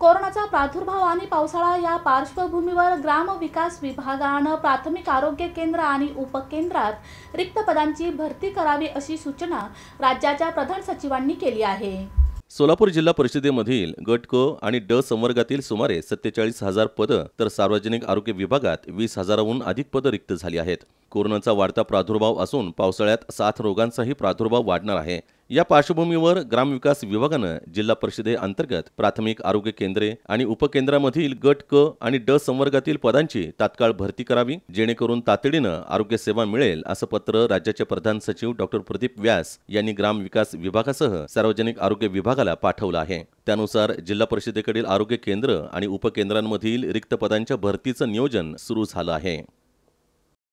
कोरोनाचा प्रादुर्भाव आणि पावसाळा या पार्श्वभूमीवर ग्राम विकास विभागानं प्राथमिक आरोग्य केंद्र आणि उपकेंद्रात रिक्त पदांची भरती करावी अशी सूचना राज्याच्या प्रधान सचिवांनी केली आहे सोलापूर जिल्हा परिषदेमधील गट क आणि ड संवर्गातील सुमारे सत्तेचाळीस हजार पदं तर सार्वजनिक आरोग्य विभागात वीस हजाराहून अधिक पदं रिक्त झाली आहेत कोरोनाचा वाढता प्रादुर्भाव असून पावसाळ्यात साथ रोगांचाही प्रादुर्भाव वाढणार आहे या पार्श्वभूमीवर ग्रामविकास विभागानं जिल्हा परिषदेअंतर्गत प्राथमिक आरोग्य केंद्रे आणि उपकेंद्रामधील गट क आणि ड संवर्गातील पदांची तात्काळ भरती करावी जेणेकरून तातडीनं आरोग्य सेवा मिळेल असं पत्र राज्याचे प्रधान सचिव डॉक्टर प्रदीप व्यास यांनी ग्रामविकास विभागासह सार्वजनिक आरोग्य विभागाला पाठवलं आहे त्यानुसार जिल्हा परिषदेकडील आरोग्य केंद्र आणि उपकेंद्रांमधील रिक्त पदांच्या भरतीचं नियोजन सुरू झालं आहे